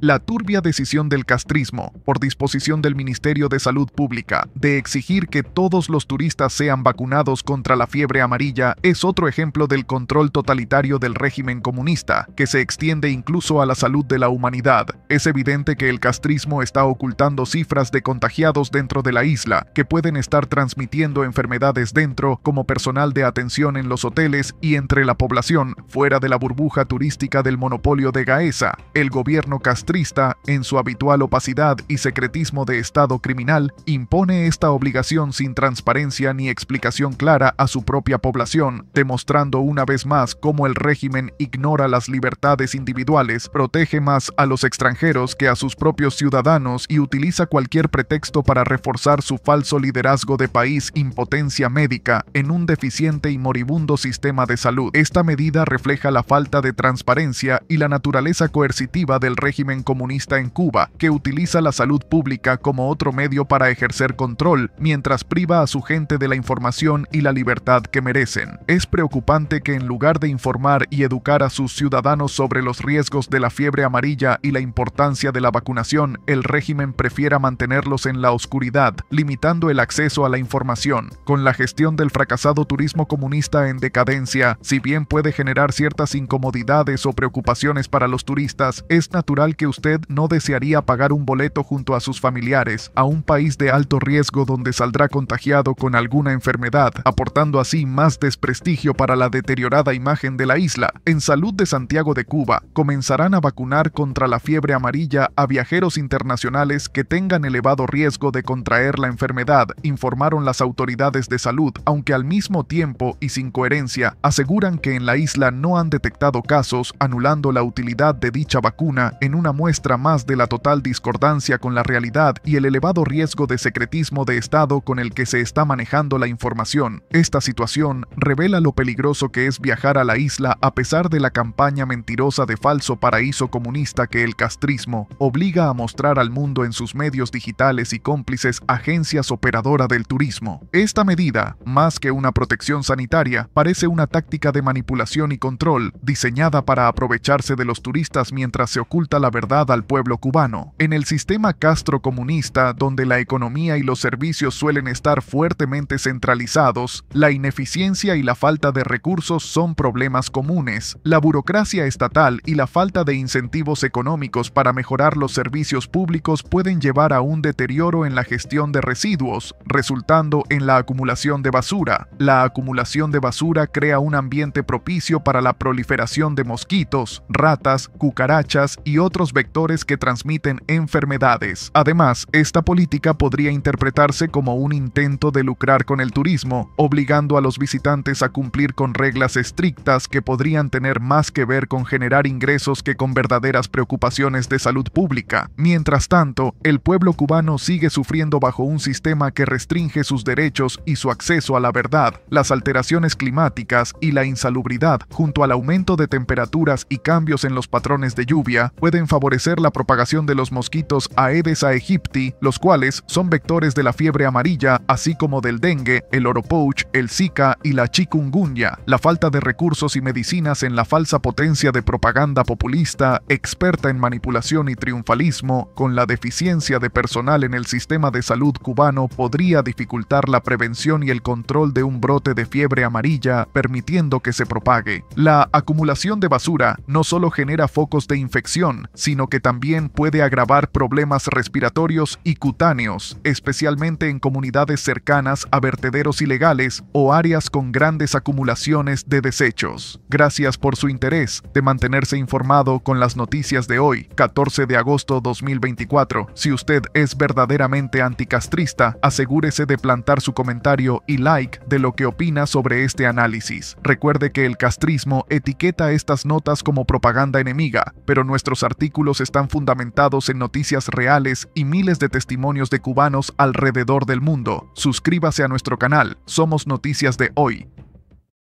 La turbia decisión del castrismo, por disposición del Ministerio de Salud Pública, de exigir que todos los turistas sean vacunados contra la fiebre amarilla es otro ejemplo del control totalitario del régimen comunista, que se extiende incluso a la salud de la humanidad. Es evidente que el castrismo está ocultando cifras de contagiados dentro de la isla, que pueden estar transmitiendo enfermedades dentro, como personal de atención en los hoteles y entre la población, fuera de la burbuja turística del monopolio de Gaesa. El gobierno castrista Trista, en su habitual opacidad y secretismo de Estado criminal, impone esta obligación sin transparencia ni explicación clara a su propia población, demostrando una vez más cómo el régimen ignora las libertades individuales, protege más a los extranjeros que a sus propios ciudadanos y utiliza cualquier pretexto para reforzar su falso liderazgo de país impotencia médica en un deficiente y moribundo sistema de salud. Esta medida refleja la falta de transparencia y la naturaleza coercitiva del régimen comunista en Cuba, que utiliza la salud pública como otro medio para ejercer control, mientras priva a su gente de la información y la libertad que merecen. Es preocupante que en lugar de informar y educar a sus ciudadanos sobre los riesgos de la fiebre amarilla y la importancia de la vacunación, el régimen prefiera mantenerlos en la oscuridad, limitando el acceso a la información. Con la gestión del fracasado turismo comunista en decadencia, si bien puede generar ciertas incomodidades o preocupaciones para los turistas, es natural que usted no desearía pagar un boleto junto a sus familiares a un país de alto riesgo donde saldrá contagiado con alguna enfermedad, aportando así más desprestigio para la deteriorada imagen de la isla. En Salud de Santiago de Cuba, comenzarán a vacunar contra la fiebre amarilla a viajeros internacionales que tengan elevado riesgo de contraer la enfermedad, informaron las autoridades de salud, aunque al mismo tiempo y sin coherencia aseguran que en la isla no han detectado casos, anulando la utilidad de dicha vacuna en una muestra más de la total discordancia con la realidad y el elevado riesgo de secretismo de Estado con el que se está manejando la información. Esta situación revela lo peligroso que es viajar a la isla a pesar de la campaña mentirosa de falso paraíso comunista que el castrismo obliga a mostrar al mundo en sus medios digitales y cómplices agencias operadora del turismo. Esta medida, más que una protección sanitaria, parece una táctica de manipulación y control diseñada para aprovecharse de los turistas mientras se oculta la verdad dada al pueblo cubano. En el sistema Castro comunista, donde la economía y los servicios suelen estar fuertemente centralizados, la ineficiencia y la falta de recursos son problemas comunes. La burocracia estatal y la falta de incentivos económicos para mejorar los servicios públicos pueden llevar a un deterioro en la gestión de residuos, resultando en la acumulación de basura. La acumulación de basura crea un ambiente propicio para la proliferación de mosquitos, ratas, cucarachas y otros vectores que transmiten enfermedades. Además, esta política podría interpretarse como un intento de lucrar con el turismo, obligando a los visitantes a cumplir con reglas estrictas que podrían tener más que ver con generar ingresos que con verdaderas preocupaciones de salud pública. Mientras tanto, el pueblo cubano sigue sufriendo bajo un sistema que restringe sus derechos y su acceso a la verdad, las alteraciones climáticas y la insalubridad, junto al aumento de temperaturas y cambios en los patrones de lluvia, pueden favorecer la propagación de los mosquitos Aedes aegypti, los cuales son vectores de la fiebre amarilla, así como del dengue, el oropouch, el zika y la chikungunya. La falta de recursos y medicinas en la falsa potencia de propaganda populista, experta en manipulación y triunfalismo, con la deficiencia de personal en el sistema de salud cubano podría dificultar la prevención y el control de un brote de fiebre amarilla, permitiendo que se propague. La acumulación de basura no solo genera focos de infección, sino sino que también puede agravar problemas respiratorios y cutáneos, especialmente en comunidades cercanas a vertederos ilegales o áreas con grandes acumulaciones de desechos. Gracias por su interés de mantenerse informado con las noticias de hoy, 14 de agosto 2024. Si usted es verdaderamente anticastrista, asegúrese de plantar su comentario y like de lo que opina sobre este análisis. Recuerde que el castrismo etiqueta estas notas como propaganda enemiga, pero nuestros artículos están fundamentados en noticias reales y miles de testimonios de cubanos alrededor del mundo. Suscríbase a nuestro canal. Somos Noticias de Hoy.